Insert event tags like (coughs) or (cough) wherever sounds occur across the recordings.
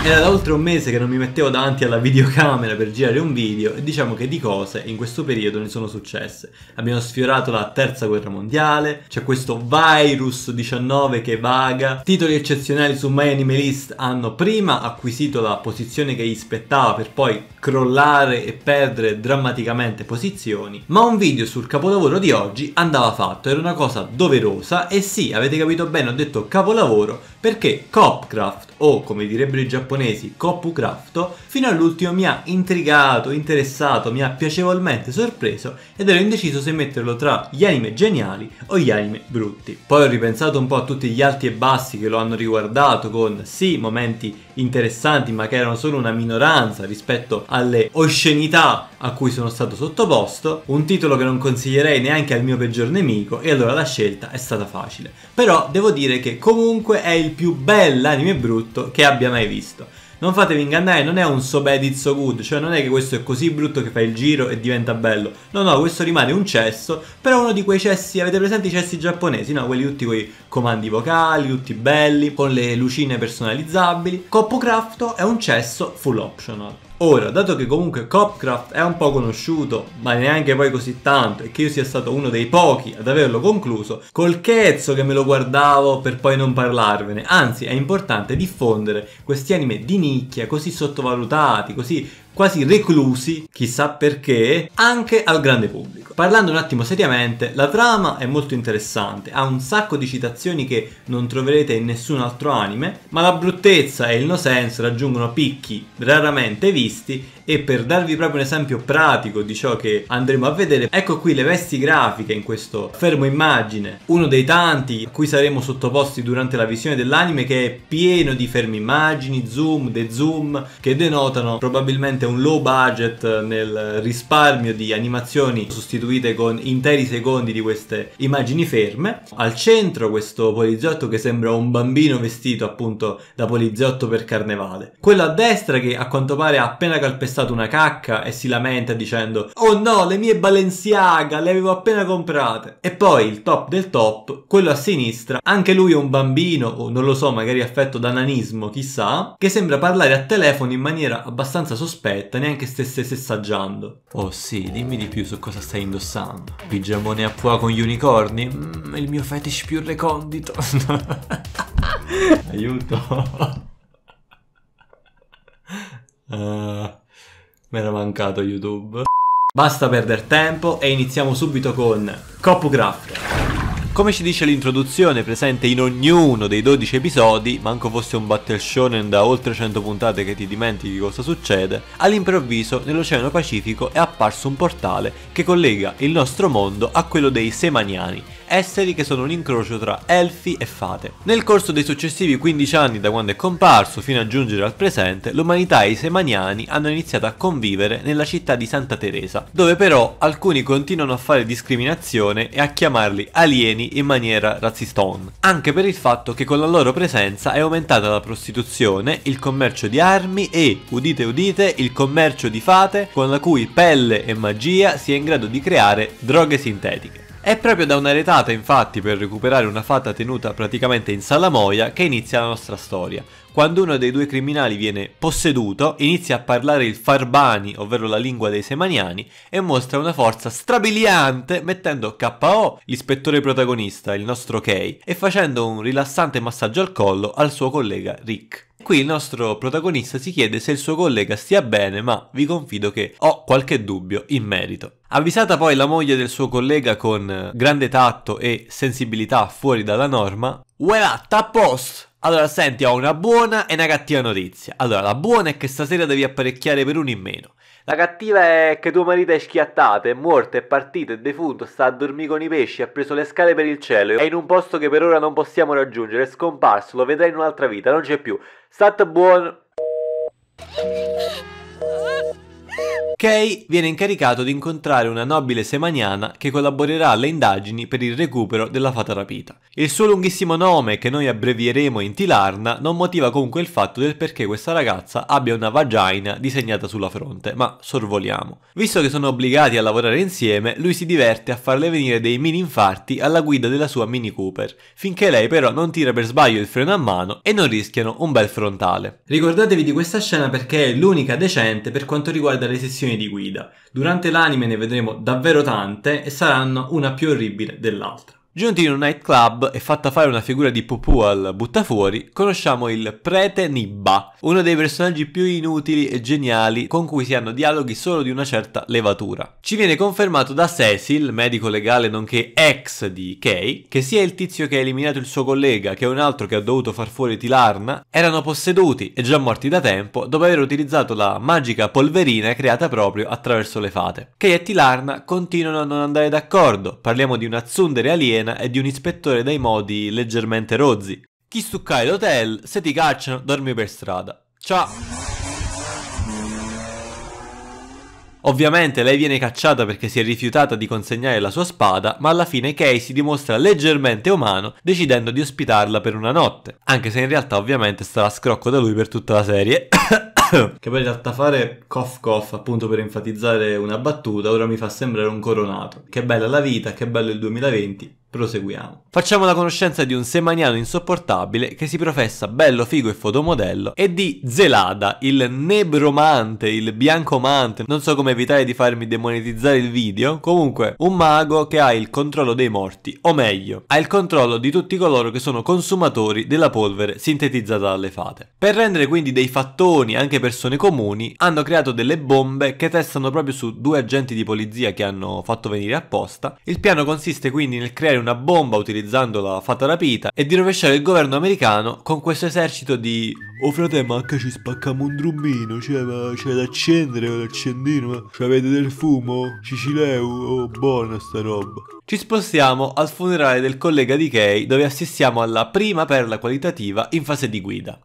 Era da oltre un mese che non mi mettevo davanti alla videocamera per girare un video e diciamo che di cose in questo periodo ne sono successe. Abbiamo sfiorato la terza guerra mondiale, c'è questo virus 19 che vaga, titoli eccezionali su My Animalist hanno prima acquisito la posizione che gli spettava per poi crollare e perdere drammaticamente posizioni, ma un video sul capolavoro di oggi andava fatto, era una cosa doverosa e sì, avete capito bene, ho detto capolavoro perché Copcraft o come direbbero i giapponesi Koppu Crafto, fino all'ultimo mi ha intrigato, interessato, mi ha piacevolmente sorpreso ed ero indeciso se metterlo tra gli anime geniali o gli anime brutti. Poi ho ripensato un po' a tutti gli alti e bassi che lo hanno riguardato con sì momenti interessanti ma che erano solo una minoranza rispetto alle oscenità a cui sono stato sottoposto, un titolo che non consiglierei neanche al mio peggior nemico e allora la scelta è stata facile. Però devo dire che comunque è il più bell'anime brutto brutto che abbia mai visto. Non fatevi ingannare, non è un so bad it's so good, cioè non è che questo è così brutto che fa il giro e diventa bello. No, no, questo rimane un cesso, però uno di quei cessi, avete presente i cessi giapponesi, no? Quelli tutti con i comandi vocali, tutti belli, con le lucine personalizzabili. Coppocrafto è un cesso full optional. Ora, dato che comunque Copcraft è un po' conosciuto, ma neanche poi così tanto, e che io sia stato uno dei pochi ad averlo concluso, col chezzo che me lo guardavo per poi non parlarvene. Anzi, è importante diffondere questi anime di nicchia, così sottovalutati, così quasi reclusi, chissà perché, anche al grande pubblico. Parlando un attimo seriamente, la trama è molto interessante, ha un sacco di citazioni che non troverete in nessun altro anime, ma la bruttezza e il no sense raggiungono picchi raramente visti e per darvi proprio un esempio pratico di ciò che andremo a vedere, ecco qui le vesti grafiche in questo fermo immagine, uno dei tanti a cui saremo sottoposti durante la visione dell'anime che è pieno di fermi immagini, zoom, de zoom che denotano probabilmente un low budget nel risparmio di animazioni sostituite con interi secondi di queste immagini ferme. Al centro questo poliziotto che sembra un bambino vestito appunto da poliziotto per carnevale. Quello a destra che a quanto pare ha appena calpestato una cacca e si lamenta dicendo Oh no, le mie Balenciaga, le avevo appena comprate. E poi il top del top, quello a sinistra, anche lui è un bambino, o non lo so, magari affetto da nanismo, chissà, che sembra parlare a telefono in maniera abbastanza sospetta diretta, neanche stessi assaggiando. Oh sì, dimmi di più su cosa stai indossando. Pigiamone a pua con gli unicorni? Mm, il mio fetish più recondito. (laughs) Aiuto. uh, (laughs) eh, mi era mancato YouTube. Basta perdere tempo e iniziamo subito con Copograph. Come ci dice l'introduzione, presente in ognuno dei 12 episodi, manco fosse un battle shonen da oltre 100 puntate che ti dimentichi cosa succede, all'improvviso nell'Oceano Pacifico è apparso un portale che collega il nostro mondo a quello dei Semaniani, esseri che sono un incrocio tra elfi e fate. Nel corso dei successivi 15 anni da quando è comparso fino a giungere al presente, l'umanità e i Semaniani hanno iniziato a convivere nella città di Santa Teresa, dove però alcuni continuano a fare discriminazione e a chiamarli alieni in maniera razzistone, anche per il fatto che con la loro presenza è aumentata la prostituzione, il commercio di armi e, udite udite, il commercio di fate con la cui pelle e magia si è in grado di creare droghe sintetiche. È proprio da una retata infatti per recuperare una fata tenuta praticamente in salamoia che inizia la nostra storia, quando uno dei due criminali viene posseduto, inizia a parlare il farbani, ovvero la lingua dei semaniani, e mostra una forza strabiliante mettendo KO l'ispettore protagonista, il nostro Kay, e facendo un rilassante massaggio al collo al suo collega Rick. Qui il nostro protagonista si chiede se il suo collega stia bene, ma vi confido che ho qualche dubbio in merito. Avvisata poi la moglie del suo collega con grande tatto e sensibilità fuori dalla norma, Uela, t'appost! Allora, senti, ho una buona e una cattiva notizia. Allora, la buona è che stasera devi apparecchiare per uno in meno. La cattiva è che tuo marito è schiattato, è morto, è partito, è defunto, sta a dormire con i pesci, ha preso le scale per il cielo, è in un posto che per ora non possiamo raggiungere, è scomparso, lo vedrai in un'altra vita, non c'è più. Stat buono... Kay viene incaricato di incontrare una nobile semaniana che collaborerà alle indagini per il recupero della fata rapita. Il suo lunghissimo nome, che noi abbrevieremo in Tilarna, non motiva comunque il fatto del perché questa ragazza abbia una vagina disegnata sulla fronte, ma sorvoliamo. Visto che sono obbligati a lavorare insieme, lui si diverte a farle venire dei mini infarti alla guida della sua Mini Cooper, finché lei però non tira per sbaglio il freno a mano e non rischiano un bel frontale. Ricordatevi di questa scena perché è l'unica decente per quanto riguarda le sessioni lezioni di guida. Durante l'anime ne vedremo davvero tante e saranno una più orribile dell'altra. Giunti in un nightclub e fatta fare una figura di pupù al buttafuori, conosciamo il prete Nibba, uno dei personaggi più inutili e geniali con cui si hanno dialoghi solo di una certa levatura. Ci viene confermato da Cecil, medico legale nonché ex di Kay, che sia il tizio che ha eliminato il suo collega che un altro che ha dovuto far fuori Tilarna erano posseduti e già morti da tempo dopo aver utilizzato la magica polverina creata proprio attraverso le fate. Kay e Tilarna continuano a non andare d'accordo, parliamo di una tsundere aliena scena è di un ispettore dai modi leggermente rozzi. Chi stuccai l'hotel, se ti cacciano, dormi per strada. Ciao! Ovviamente lei viene cacciata perché si è rifiutata di consegnare la sua spada, ma alla fine Kay si dimostra leggermente umano decidendo di ospitarla per una notte, anche se in realtà ovviamente starà scrocco da lui per tutta la serie. (coughs) che poi in realtà fare cough cough appunto per enfatizzare una battuta ora mi fa sembrare un coronato. Che bella la vita, che bello il 2020, Proseguiamo. Facciamo la conoscenza di un semaniano insopportabile che si professa bello, figo e fotomodello e di Zelada, il nebromante, il biancomante, non so come evitare di farmi demonetizzare il video, comunque un mago che ha il controllo dei morti, o meglio, ha il controllo di tutti coloro che sono consumatori della polvere sintetizzata dalle fate. Per rendere quindi dei fattoni anche persone comuni, hanno creato delle bombe che testano proprio su due agenti di polizia che hanno fatto venire apposta. Il piano consiste quindi nel creare una bomba utilizzando la fata rapita e di rovesciare il governo americano con questo esercito di Oh frate ma anche ci spaccamo un drummino Cioè ma c'è da accendere l'accendino eh. Avete del fumo? Cicileu? Oh buona sta roba Ci spostiamo al funerale del collega di Kay Dove assistiamo alla prima perla qualitativa in fase di guida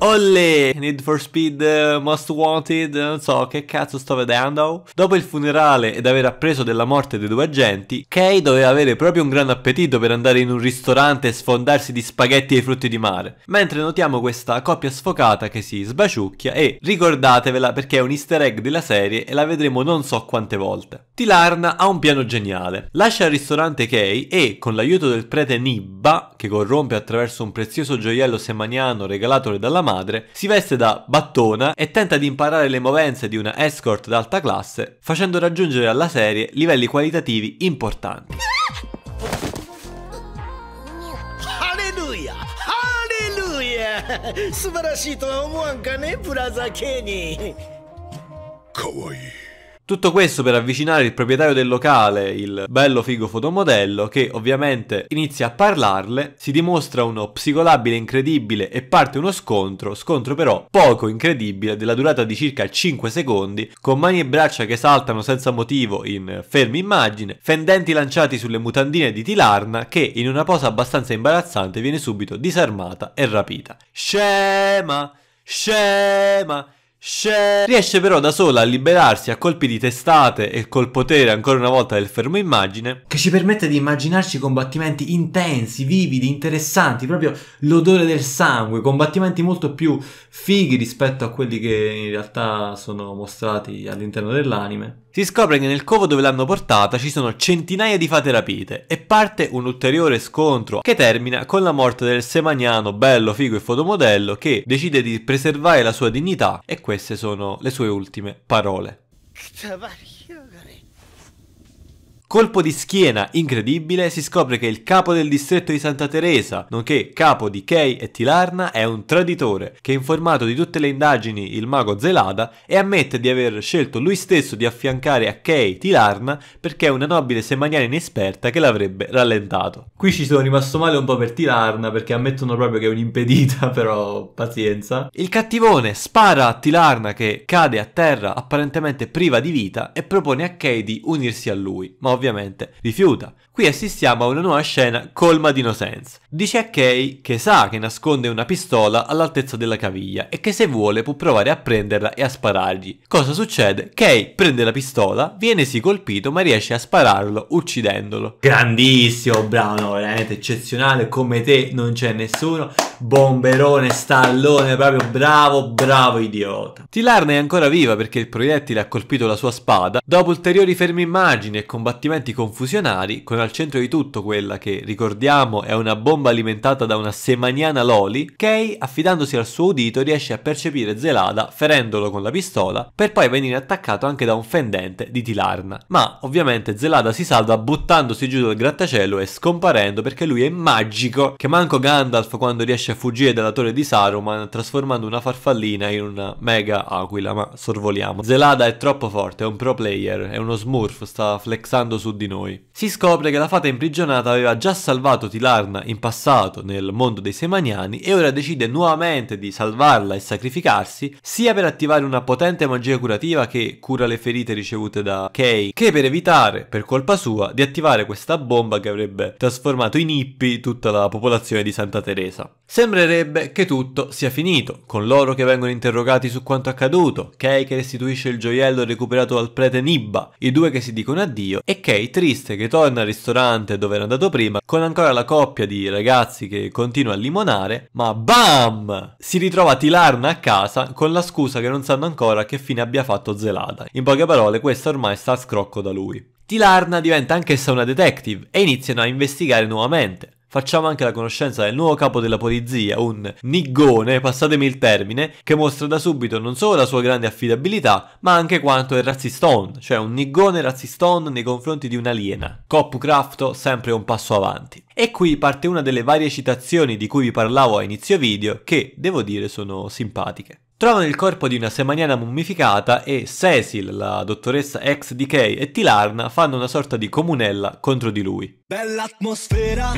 Olle! Need for Speed eh, Most Wanted, non so che cazzo sto vedendo. Dopo il funerale ed aver appreso della morte dei due agenti, Kay doveva avere proprio un grande appetito per andare in un ristorante e sfondarsi di spaghetti e frutti di mare. Mentre notiamo questa coppia sfocata che si sbaciucchia e ricordatevela perché è un easter egg della serie e la vedremo non so quante volte. Tilarna ha un piano geniale. Lascia il ristorante Kay e, con l'aiuto del prete Nibba, che corrompe attraverso un prezioso gioiello semaniano regalatole dalla madre, si veste da battona e tenta di imparare le movenze di una escort d'alta classe, facendo raggiungere alla serie livelli qualitativi importanti. Alleluia! Alleluia! 素晴らしいとは思わんかね、ブラザー・ケニー。かわいい。tutto questo per avvicinare il proprietario del locale, il bello figo fotomodello, che ovviamente inizia a parlarle, si dimostra uno psicolabile incredibile e parte uno scontro, scontro però poco incredibile, della durata di circa 5 secondi, con mani e braccia che saltano senza motivo in ferma immagine, fendenti lanciati sulle mutandine di Tilarna che in una posa abbastanza imbarazzante viene subito disarmata e rapita. Scema! Scema! She riesce però da sola a liberarsi a colpi di testate e col potere ancora una volta del fermo immagine che ci permette di immaginarci combattimenti intensi, vividi, interessanti, proprio l'odore del sangue, combattimenti molto più fighi rispetto a quelli che in realtà sono mostrati all'interno dell'anime. Si scopre che nel covo dove l'hanno portata ci sono centinaia di fate rapite e parte un ulteriore scontro che termina con la morte del semagnano bello, figo e fotomodello che decide di preservare la sua dignità e queste sono le sue ultime parole. Colpo di schiena incredibile, si scopre che il capo del distretto di Santa Teresa, nonché capo di Kei e Tilarna, è un traditore che informato di tutte le indagini il mago Zelada e ammette di aver scelto lui stesso di affiancare a Kei Tilarna perché è una nobile semaniana inesperta che l'avrebbe rallentato. Qui ci sono rimasto male un po' per Tilarna perché ammettono proprio che è un'impedita, (laughs) però pazienza. Il cattivone spara a Tilarna che cade a terra apparentemente priva di vita e propone a Kei di unirsi a lui, ma ovviamente rifiuta. Qui assistiamo a una nuova scena colma di no sense. Dice a Kay che sa che nasconde una pistola all'altezza della caviglia e che se vuole può provare a prenderla e a sparargli. Cosa succede? Kay prende la pistola, viene sì colpito ma riesce a spararlo uccidendolo. Grandissimo Brano, veramente eccezionale, come te non c'è nessuno. Bomberone, stallone, proprio bravo, bravo idiota. Tilarna è ancora viva perché il proiettile ha colpito la sua spada. Dopo ulteriori fermi immagini e combattimenti combattimenti confusionari, con al centro di tutto quella che, ricordiamo, è una bomba alimentata da una semaniana Loli, Kay, affidandosi al suo udito, riesce a percepire Zelada ferendolo con la pistola, per poi venire attaccato anche da un fendente di Tilarna. Ma ovviamente Zelada si salva buttandosi giù dal grattacielo e scomparendo perché lui è magico, che manco Gandalf quando riesce a fuggire dalla torre di Saruman trasformando una farfallina in una mega aquila, ma sorvoliamo. Zelada è troppo forte, è un pro player, è uno smurf, sta flexando atterrato su di noi. Si scopre che la fata imprigionata aveva già salvato Tilarna in passato nel mondo dei Semaniani e ora decide nuovamente di salvarla e sacrificarsi sia per attivare una potente magia curativa che cura le ferite ricevute da Kay, che per evitare, per colpa sua, di attivare questa bomba che avrebbe trasformato in hippie tutta la popolazione di Santa Teresa. Sembrerebbe che tutto sia finito, con loro che vengono interrogati su quanto accaduto, Kay che restituisce il gioiello recuperato dal prete Nibba, i due che si dicono addio e Kay triste che torna al ristorante dove era andato prima con ancora la coppia di ragazzi che continua a limonare, ma BAM! Si ritrova a tilarne a casa con la scusa che non sanno ancora che fine abbia fatto Zelada. In poche parole questa ormai sta a scrocco da lui. Tilarna diventa anch'essa una detective e iniziano a investigare nuovamente facciamo anche la conoscenza del nuovo capo della polizia, un niggone, passatemi il termine, che mostra da subito non solo la sua grande affidabilità, ma anche quanto è razzistone, cioè un niggone razzistone nei confronti di un'aliena. Coppu Crafto sempre un passo avanti. E qui parte una delle varie citazioni di cui vi parlavo a inizio video, che devo dire sono simpatiche. Trovano il corpo di una semaniana mummificata e Cecil, la dottoressa ex DK e Tilarna fanno una sorta di comunella contro di lui. Bella atmosfera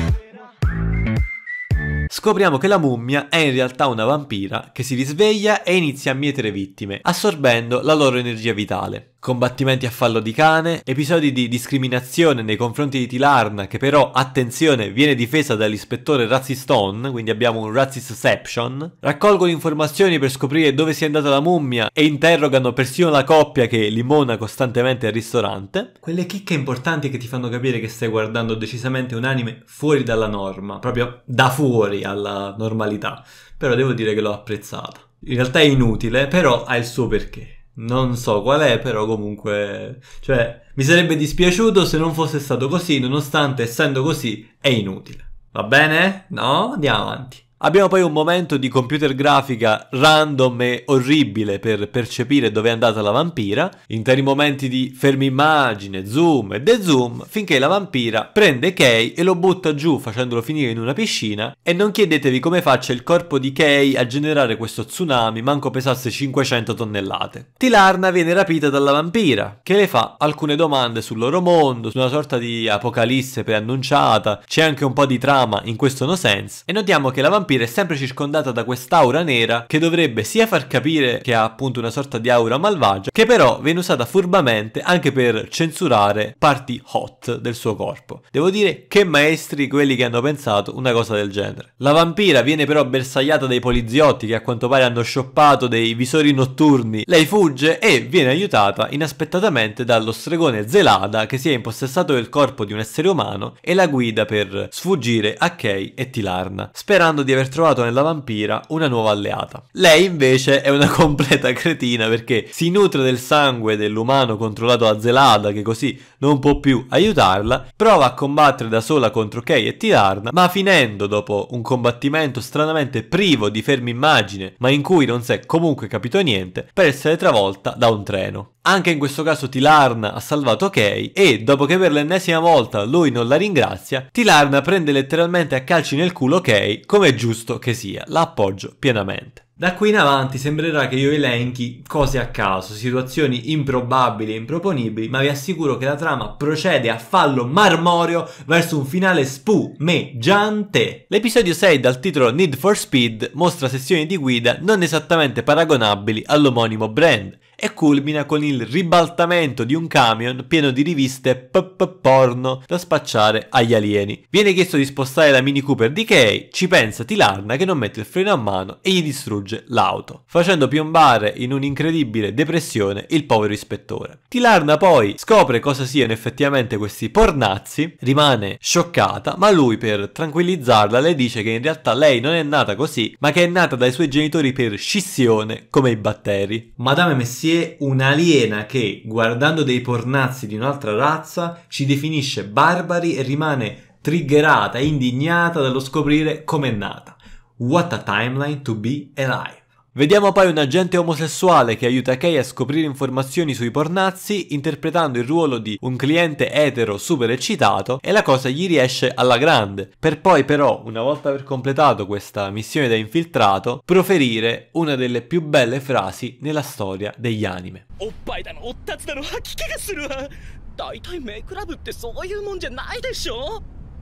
scopriamo che la mummia è in realtà una vampira che si risveglia e inizia a mietere vittime, assorbendo la loro energia vitale combattimenti a fallo di cane, episodi di discriminazione nei confronti di Tilarn che però, attenzione, viene difesa dall'ispettore Razzistone, quindi abbiamo un Razzistception, raccolgono informazioni per scoprire dove sia andata la mummia e interrogano persino la coppia che limona costantemente al ristorante. Quelle chicche importanti che ti fanno capire che stai guardando decisamente un anime fuori dalla norma, proprio da fuori alla normalità, però devo dire che l'ho apprezzato. In realtà è inutile, però ha il suo perché. Non so qual è, però comunque... Cioè, mi sarebbe dispiaciuto se non fosse stato così, nonostante essendo così è inutile. Va bene? No? Andiamo avanti. Abbiamo poi un momento di computer grafica random e orribile per percepire dove è andata la vampira, interi momenti di fermi immagine, zoom e dezoom, finché la vampira prende Kei e lo butta giù facendolo finire in una piscina e non chiedetevi come faccia il corpo di Kei a generare questo tsunami manco pesasse 500 tonnellate. Tilarna viene rapita dalla vampira, che le fa alcune domande sul loro mondo, su una sorta di apocalisse preannunciata, c'è anche un po' di trama in questo no sense, e notiamo che la vampira vampira è sempre circondata da quest'aura nera che dovrebbe sia far capire che ha appunto una sorta di aura malvagia, che però viene usata furbamente anche per censurare parti hot del suo corpo. Devo dire che maestri quelli che hanno pensato una cosa del genere. La vampira viene però bersagliata dai poliziotti che a quanto pare hanno shoppato dei visori notturni. Lei fugge e viene aiutata inaspettatamente dallo stregone Zelada che si è impossessato del corpo di un essere umano e la guida per sfuggire a Kay e Tilarna, sperando di aver aver trovato nella vampira una nuova alleata. Lei invece è una (laughs) completa cretina perché si nutre del sangue dell'umano controllato da Zelada che così non può più aiutarla, prova a combattere da sola contro Kay e Tilarna, ma finendo dopo un combattimento stranamente privo di fermi immagine, ma in cui non si è comunque capito niente, per essere travolta da un treno. Anche in questo caso Tilarna ha salvato Kay e dopo che per l'ennesima volta lui non la ringrazia, Tilarna prende letteralmente a calci nel culo Kay come giusto giusto che sia, l'appoggio pienamente. Da qui in avanti sembrerà che io elenchi cose a caso, situazioni improbabili e improponibili, ma vi assicuro che la trama procede a fallo marmorio verso un finale spumeggiante. L'episodio 6 dal titolo Need for Speed mostra sessioni di guida non esattamente paragonabili all'omonimo brand e culmina con il ribaltamento di un camion pieno di riviste pop porno da spacciare agli alieni. Viene chiesto di spostare la Mini Cooper di Kay, ci pensa Tilarna che non mette il freno a mano e gli distrugge l'auto, facendo piombare in un'incredibile depressione il povero ispettore. Tilarna poi scopre cosa siano effettivamente questi pornazzi, rimane scioccata, ma lui per tranquillizzarla le dice che in realtà lei non è nata così, ma che è nata dai suoi genitori per scissione come i batteri. Madame Messia definisce un'aliena che, guardando dei pornazzi di un'altra razza, ci definisce barbari e rimane triggerata indignata dallo scoprire com'è nata. What a timeline to be alive. Vediamo poi un agente omosessuale che aiuta Kay a scoprire informazioni sui pornazzi interpretando il ruolo di un cliente etero super eccitato e la cosa gli riesce alla grande, per poi però, una volta aver completato questa missione da infiltrato, proferire una delle più belle frasi nella storia degli anime.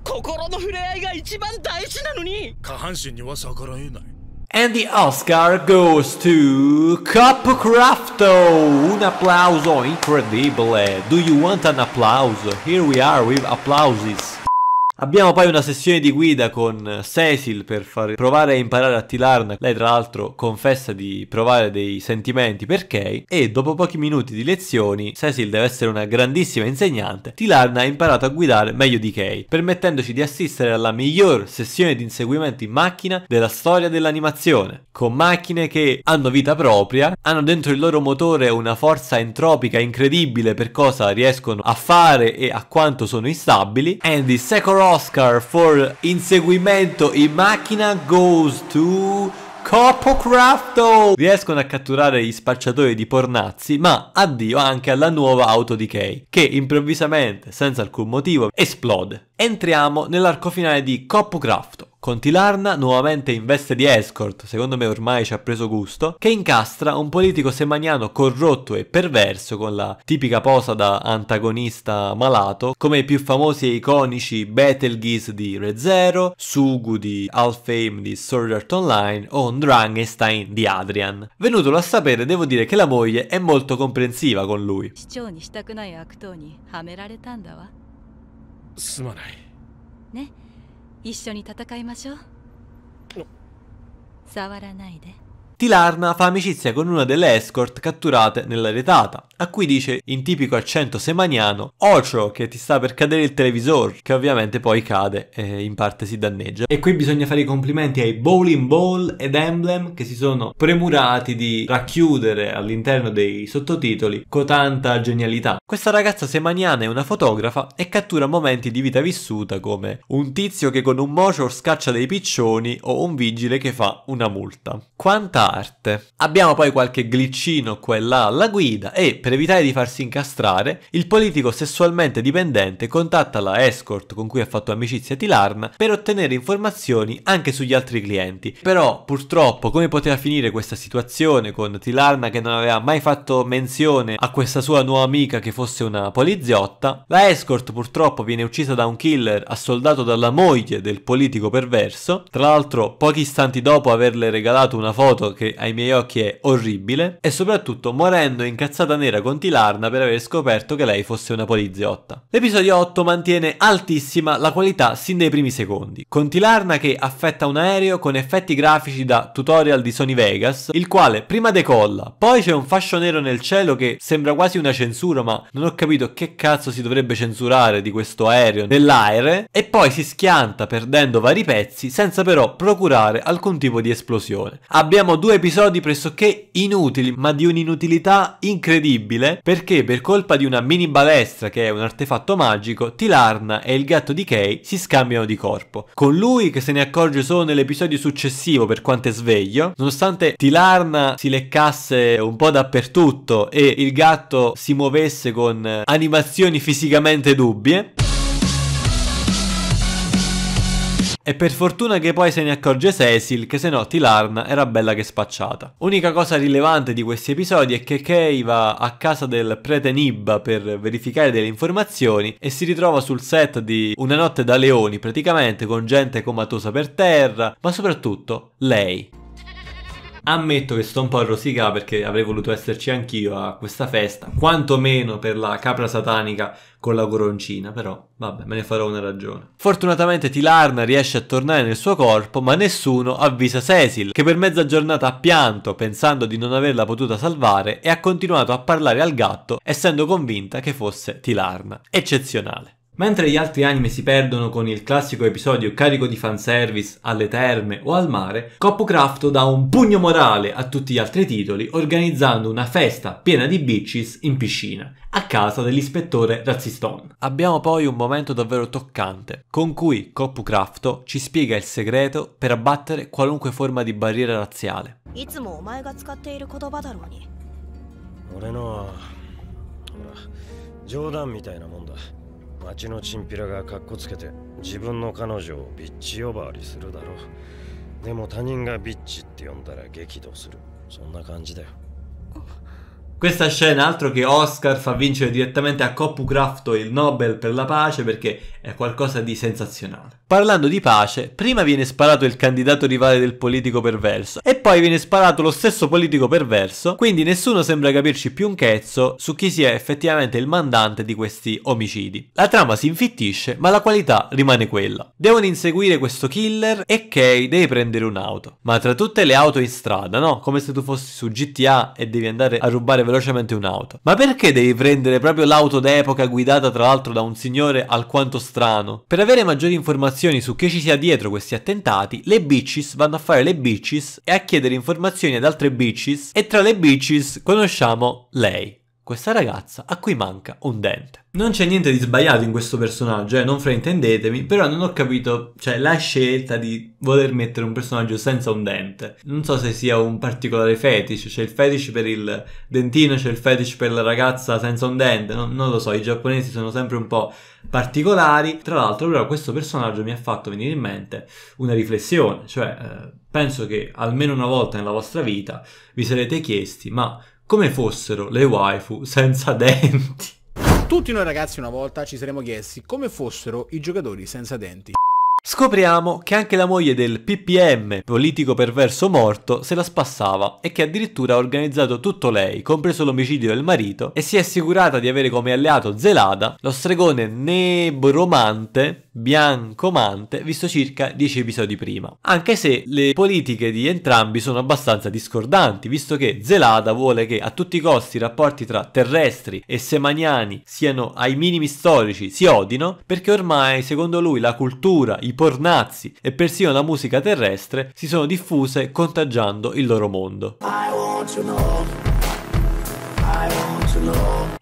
心の触れ合いが一番大事なのに下半身には逆らえない And the Oscar goes to Capocrafto! Un applauso incredibile! Do you want an applause? Here we are with applauses! Abbiamo poi una sessione di guida con Cecil per far provare a imparare a Tilarna. Lei tra l'altro confessa di provare dei sentimenti per Kay e dopo pochi minuti di lezioni Cecil deve essere una grandissima insegnante. Tilarna ha imparato a guidare meglio di Kay, permettendoci di assistere alla miglior sessione di inseguimento in macchina della storia dell'animazione, con macchine che hanno vita propria, hanno dentro il loro motore una forza entropica incredibile per cosa riescono a fare e a quanto sono instabili. And the Oscar for inseguimento in macchina goes to Coppo Crafto! Riescono a catturare gli spacciatori di pornazzi, ma addio anche alla nuova auto di Kay, che improvvisamente, senza alcun motivo, esplode. Entriamo nell'arco finale di Coppo Crafto con Tilarna nuovamente in veste di escort, secondo me ormai ci ha preso gusto, che incastra un politico semaniano corrotto e perverso con la tipica posa da antagonista malato, come i più famosi e iconici Betelgeuse di Red Zero, Sugu di Half-Fame di Sword Art Online o Drangenstein di Adrian. Venutolo a sapere devo dire che la moglie è molto comprensiva con lui. ね一緒に戦いましょう触らないで Tilarna fa amicizia con una delle escort catturate nella retata a cui dice in tipico accento semaniano Ocio che ti sta per cadere il televisore, che ovviamente poi cade e in parte si danneggia. E qui bisogna fare i complimenti ai Bowling Ball ed Emblem che si sono premurati di racchiudere all'interno dei sottotitoli con tanta genialità. Questa ragazza semaniana è una fotografa e cattura momenti di vita vissuta come un tizio che con un mocio scaccia dei piccioni o un vigile che fa una multa. Quanta arte! Abbiamo poi qualche glitchino qua e là alla guida e per evitare di farsi incastrare, il politico sessualmente dipendente contatta la escort con cui ha fatto amicizia Tilarn per ottenere informazioni anche sugli altri clienti. Però, purtroppo, come poteva finire questa situazione con Tilarn che non aveva mai fatto menzione a questa sua nuova amica che fosse una poliziotta, la escort purtroppo viene uccisa da un killer assoldato dalla moglie del politico perverso, tra l'altro pochi istanti dopo averle regalato una foto che ai miei occhi è orribile, e soprattutto morendo incazzata nera guerra con Tilarna per aver scoperto che lei fosse una poliziotta. L'episodio 8 mantiene altissima la qualità sin dai primi secondi, con Tilarna che affetta un aereo con effetti grafici da tutorial di Sony Vegas, il quale prima decolla, poi c'è un fascio nero nel cielo che sembra quasi una censura, ma non ho capito che cazzo si dovrebbe censurare di questo aereo nell'aereo, e poi si schianta perdendo vari pezzi senza però procurare alcun tipo di esplosione. Abbiamo due episodi pressoché inutili, ma di un'inutilità incredibile incredibile perché per colpa di una mini balestra che è un artefatto magico, Tilarna e il gatto di Kay si scambiano di corpo. Con lui che se ne accorge solo nell'episodio successivo per quanto è sveglio, nonostante Tilarna si leccasse un po' dappertutto e il gatto si muovesse con animazioni fisicamente dubbie. E per fortuna che poi se ne accorge Cecil, che se no Tilarna era bella che spacciata. Unica cosa rilevante di questi episodi è che Kay va a casa del prete Nibba per verificare delle informazioni e si ritrova sul set di Una notte da leoni praticamente con gente comatosa per terra, ma soprattutto lei. Ammetto che sto un po' rosicata perché avrei voluto esserci anch'io a questa festa, quantomeno per la capra satanica con la coroncina, però vabbè, me ne farò una ragione. Fortunatamente Tilarna riesce a tornare nel suo corpo, ma nessuno avvisa Cecil, che per mezza giornata ha pianto pensando di non averla potuta salvare e ha continuato a parlare al gatto essendo convinta che fosse Tilarna. Eccezionale. Mentre gli altri anime si perdono con il classico episodio carico di fanservice alle terme o al mare, Coppocraft dà un pugno morale a tutti gli altri titoli organizzando una festa piena di bitches in piscina, a casa dell'ispettore Razziston. Abbiamo poi un momento davvero toccante, con cui Coppocraft ci spiega il segreto per abbattere qualunque forma di barriera razziale. a mondo. 町のチンピラがかっこつけて自分の彼女をビッチ呼ばわりするだろうでも他人がビッチって呼んだら激怒するそんな感じだよ Questa scena altro che Oscar fa vincere direttamente a Coppucraft il Nobel per la pace perché è qualcosa di sensazionale. Parlando di pace, prima viene sparato il candidato rivale del politico perverso e poi viene sparato lo stesso politico perverso, quindi nessuno sembra capirci più un chezzo su chi sia effettivamente il mandante di questi omicidi. La trama si infittisce, ma la qualità rimane quella. Devono inseguire questo killer e Kay deve prendere un'auto. Ma tra tutte le auto in strada, no? Come se tu fossi su GTA e devi andare a rubare velocemente un'auto. Ma perché devi prendere proprio l'auto d'epoca guidata tra l'altro da un signore alquanto strano? Per avere maggiori informazioni informazioni su chi ci sia dietro questi attentati, le bitches vanno a fare le bitches e a chiedere informazioni ad altre bitches e tra le bitches conosciamo lei questa ragazza a cui manca un dente. Non c'è niente di sbagliato in questo personaggio, eh, non fraintendetemi, però non ho capito, cioè, la scelta di voler mettere un personaggio senza un dente. Non so se sia un particolare fetish, c'è il fetish per il dentino, c'è il fetish per la ragazza senza un dente, non, non lo so, i giapponesi sono sempre un po' particolari. Tra l'altro, però, questo personaggio mi ha fatto venire in mente una riflessione, cioè, eh, penso che almeno una volta nella vostra vita vi sarete chiesti, ma come fossero le waifu senza (laughs) denti. Tutti noi ragazzi una volta ci saremmo chiesti come fossero i giocatori senza denti. Scopriamo che anche la moglie del PPM, politico perverso morto, se la spassava e che addirittura ha organizzato tutto lei, compreso l'omicidio del marito, e si è assicurata di avere come alleato Zelada, lo stregone nebromante biancomante visto circa 10 episodi prima. Anche se le politiche di entrambi sono abbastanza discordanti, visto che Zelada vuole che a tutti i costi i rapporti tra terrestri e semaniani siano ai minimi storici, si odino, perché ormai secondo lui la cultura, i pornazzi e persino la musica terrestre si sono diffuse contagiando il loro mondo. I want to know.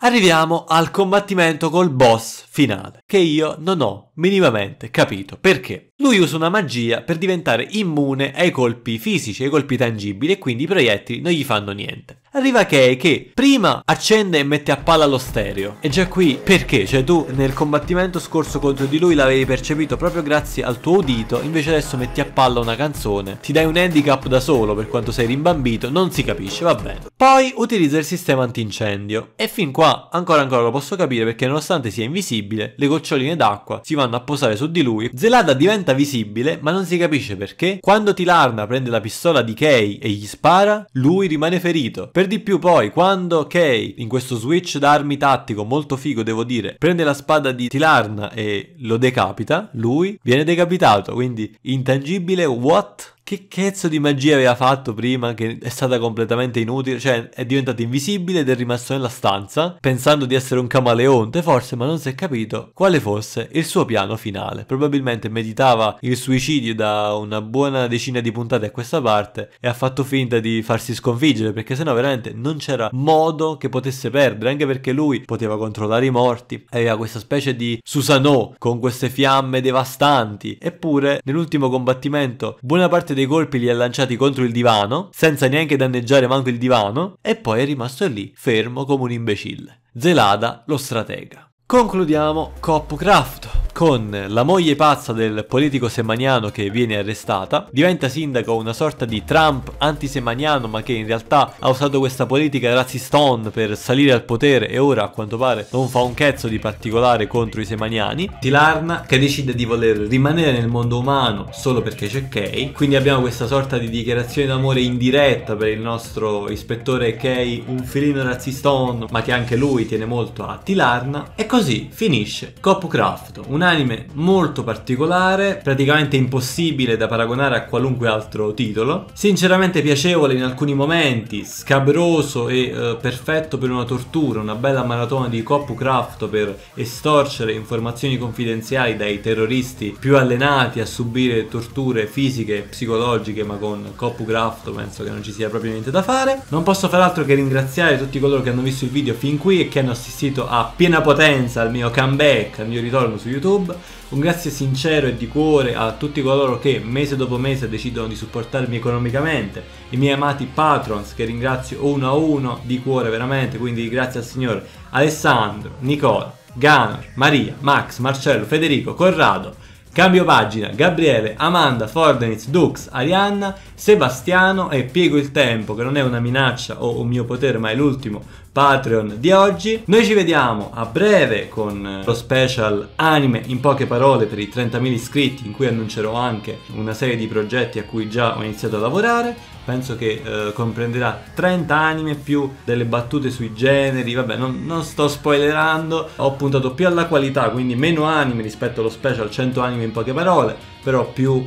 Arriviamo al combattimento col boss finale, che io non ho minimamente capito perché. Lui usa una magia per diventare immune ai colpi fisici, ai colpi tangibili e quindi i proiettili non gli fanno niente. Arriva Kei che prima accende e mette a palla lo stereo. E già qui perché? Cioè tu nel combattimento scorso contro di lui l'avevi percepito proprio grazie al tuo udito, invece adesso metti a palla una canzone, ti dai un handicap da solo per quanto sei rimbambito, non si capisce, va bene. Poi utilizza il sistema antincendio e fin qua ancora ancora lo posso capire perché nonostante sia invisibile, le goccioline d'acqua si vanno a posare su di lui. Zelada diventa diventa visibile, ma non si capisce perché, quando Tilarna prende la pistola di Kei e gli spara, lui rimane ferito. Per di più poi, quando Kei, in questo switch d'armi tattico molto figo devo dire, prende la spada di Tilarna e lo decapita, lui viene decapitato, quindi intangibile what? che cazzo di magia aveva fatto prima che è stata completamente inutile, cioè è diventato invisibile ed è rimasto nella stanza pensando di essere un camaleonte forse, ma non si è capito quale fosse il suo piano finale. Probabilmente meditava il suicidio da una buona decina di puntate a questa parte e ha fatto finta di farsi sconfiggere perché sennò veramente non c'era modo che potesse perdere, anche perché lui poteva controllare i morti, aveva questa specie di Susanoo con queste fiamme devastanti, eppure nell'ultimo combattimento buona parte dei colpi li ha lanciati contro il divano, senza neanche danneggiare manco il divano, e poi è rimasto lì, fermo come un imbecille. Zelada, lo stratega. Concludiamo Copcraft con la moglie pazza del politico semaniano che viene arrestata, diventa sindaco una sorta di Trump antisemaniano ma che in realtà ha usato questa politica razzistone per salire al potere e ora a quanto pare non fa un cazzo di particolare contro i semaniani, Tilarna che decide di voler rimanere nel mondo umano solo perché c'è Kay, quindi abbiamo questa sorta di dichiarazione d'amore indiretta per il nostro ispettore Kay, un filino razzistone ma che anche lui tiene molto a Tilarna e così finisce Copcraft, una anime molto particolare, praticamente impossibile da paragonare a qualunque altro titolo, sinceramente piacevole in alcuni momenti, scabroso e eh, perfetto per una tortura, una bella maratona di copycraft per estorcere informazioni confidenziali dai terroristi più allenati a subire torture fisiche e psicologiche, ma con copycraft penso che non ci sia proprio niente da fare. Non posso far altro che ringraziare tutti coloro che hanno visto il video fin qui e che hanno assistito a piena potenza al mio comeback, al mio ritorno su YouTube YouTube. Un grazie sincero e di cuore a tutti coloro che mese dopo mese decidono di supportarmi economicamente, i miei amati patrons che ringrazio uno a uno di cuore veramente, quindi grazie al Signore Alessandro, Nicola, Ganar, Maria, Max, Marcello, Federico, Corrado, Cambio pagina, Gabriele, Amanda, Fordenitz, Dux, Arianna, Sebastiano e Piego il Tempo, che non è una minaccia o un mio potere, ma è l'ultimo Patreon di oggi. Noi ci vediamo a breve con lo special anime in poche parole per i 30.000 iscritti in cui annuncerò anche una serie di progetti a cui già ho iniziato a lavorare. Penso che eh, comprenderà 30 anime più delle battute sui generi, vabbè non, non, sto spoilerando, ho puntato più alla qualità, quindi meno anime rispetto allo special 100 anime in poche parole, però più...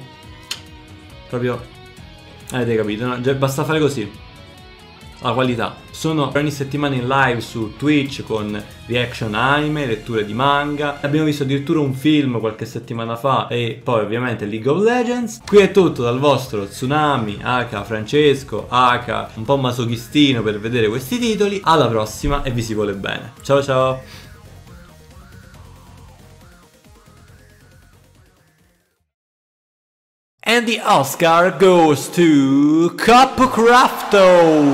proprio... avete capito, no? Cioè, basta fare così la qualità. Sono ogni settimana in live su Twitch con reaction anime, letture di manga. Abbiamo visto addirittura un film qualche settimana fa e poi ovviamente League of Legends. Qui è tutto dal vostro Tsunami, H Francesco, H un po' masochistino per vedere questi titoli. Alla prossima e vi si vuole bene. Ciao ciao! And the Oscar goes to Cup Crafto!